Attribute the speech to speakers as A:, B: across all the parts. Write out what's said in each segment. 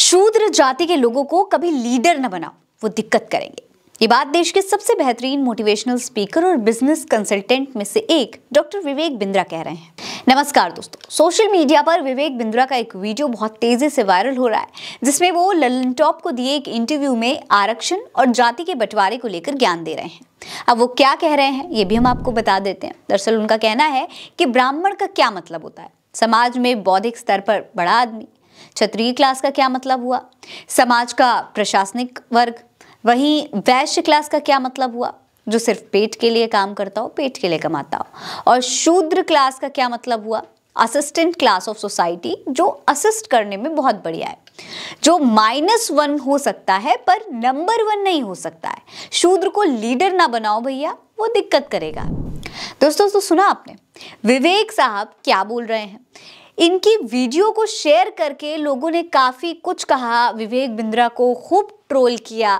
A: शूद्र जाति के लोगों को कभी लीडर न बनाओ वो दिक्कत करेंगे ये बात देश के सबसे बेहतरीन मोटिवेशनल स्पीकर और बिजनेस कंसल्टेंट में से एक डॉक्टर विवेक बिंद्रा कह रहे हैं नमस्कार दोस्तों सोशल मीडिया पर विवेक बिंद्रा का एक वीडियो बहुत तेजी से वायरल हो रहा है जिसमें वो ललन टॉप को दिए एक इंटरव्यू में आरक्षण और जाति के बंटवारे को लेकर ज्ञान दे रहे हैं अब वो क्या कह रहे हैं ये भी हम आपको बता देते हैं दरअसल उनका कहना है कि ब्राह्मण का क्या मतलब होता है समाज में बौद्धिक स्तर पर बड़ा आदमी क्षत्रिय क्लास का क्या मतलब हुआ समाज का प्रशासनिक वर्ग वहीं वैश्य क्लास का क्या मतलब हुआ जो सिर्फ पेट के लिए काम करता हो पेट के लिए कमाता हो और शूद्र क्लास का क्या मतलब हुआ असिस्टेंट क्लास ऑफ सोसाइटी जो असिस्ट करने में बहुत बढ़िया है जो माइनस वन हो सकता है पर नंबर वन नहीं हो सकता है शूद्र को लीडर ना बनाओ भैया वो दिक्कत करेगा दोस्तों तो सुना आपने विवेक साहब क्या बोल रहे हैं इनकी वीडियो को शेयर करके लोगों ने काफ़ी कुछ कहा विवेक बिंद्रा को खूब ट्रोल किया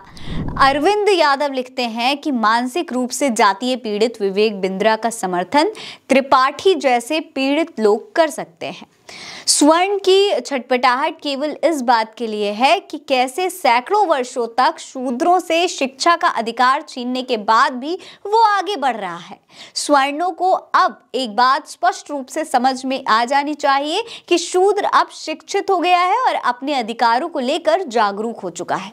A: अरविंद यादव लिखते हैं कि मानसिक रूप से जातीय पीड़ित विवेक बिंद्रा का समर्थन त्रिपाठी जैसे पीड़ित लोग कर सकते हैं स्वर्ण की छटपटाहट केवल इस बात के लिए है कि कैसे सैकड़ों वर्षों तक शूद्रों से शिक्षा का अधिकार छीनने के बाद भी वो आगे बढ़ रहा है स्वर्णों को अब एक बात स्पष्ट रूप से समझ में आ जानी चाहिए कि शूद्र अब शिक्षित हो गया है और अपने अधिकारों को लेकर जागरूक हो चुका है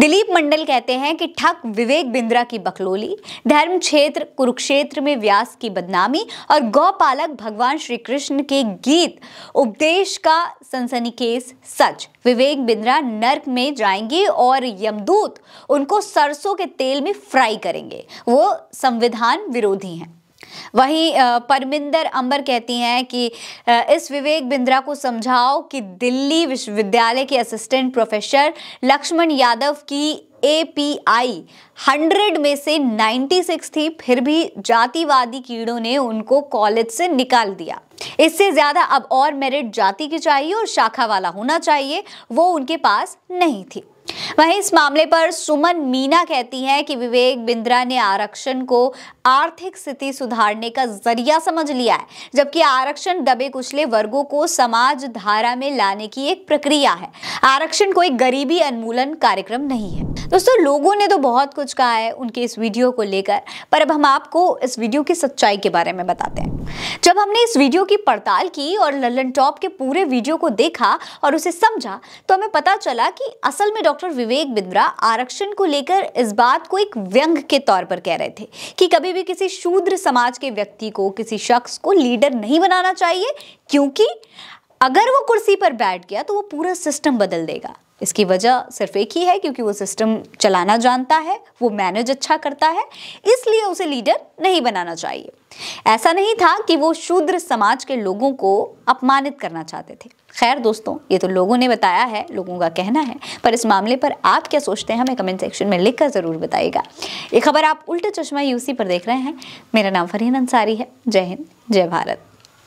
A: दिलीप मंडल कहते हैं कि ठक विवेक बिंद्रा की बकलोली धर्म क्षेत्र कुरुक्षेत्र में व्यास की बदनामी और गौपालक भगवान श्री कृष्ण के गीत उपदेश का सनसनीखेज सच विवेक बिंद्रा नर्क में जाएंगे और यमदूत उनको सरसों के तेल में फ्राई करेंगे वो संविधान विरोधी हैं वहीं परमिंदर अंबर कहती हैं कि इस विवेक बिंद्रा को समझाओ कि दिल्ली विश्वविद्यालय के असिस्टेंट प्रोफेसर लक्ष्मण यादव की ए पी आई हंड्रेड में से 96 थी फिर भी जातिवादी कीड़ों ने उनको कॉलेज से निकाल दिया इससे ज़्यादा अब और मेरिट जाति की चाहिए और शाखा वाला होना चाहिए वो उनके पास नहीं थी वहीं इस मामले पर सुमन मीना कहती हैं कि विवेक बिंद्रा ने आरक्षण को आर्थिक स्थिति सुधारने का जरिया समझ लिया है जबकि आरक्षण दबे कुचले वर्गों को समाज धारा में लाने की एक प्रक्रिया है आरक्षण कोई गरीबी उन्मूलन कार्यक्रम नहीं है दोस्तों लोगों ने तो बहुत कुछ कहा है उनके इस वीडियो को लेकर पर अब हम आपको इस वीडियो की सच्चाई के बारे में बताते हैं जब हमने इस वीडियो की पड़ताल की और लल्लन टॉप के पूरे वीडियो को देखा और उसे समझा तो हमें पता चला कि असल में डॉक्टर विवेक बिंद्रा आरक्षण को लेकर इस बात को एक व्यंग के तौर पर कह रहे थे कि कभी भी किसी शूद्र समाज के व्यक्ति को किसी शख्स को लीडर नहीं बनाना चाहिए क्योंकि अगर वो कुर्सी पर बैठ गया तो वो पूरा सिस्टम बदल देगा इसकी वजह सिर्फ एक ही है क्योंकि वो सिस्टम चलाना जानता है वो मैनेज अच्छा करता है इसलिए उसे लीडर नहीं बनाना चाहिए ऐसा नहीं था कि वो शूद्र समाज के लोगों को अपमानित करना चाहते थे खैर दोस्तों ये तो लोगों ने बताया है लोगों का कहना है पर इस मामले पर आप क्या सोचते हैं हमें कमेंट सेक्शन में लिखकर ज़रूर बताइएगा ये खबर आप उल्टा चश्मा यूसी पर देख रहे हैं मेरा नाम फरीन अंसारी है जय हिंद जय भारत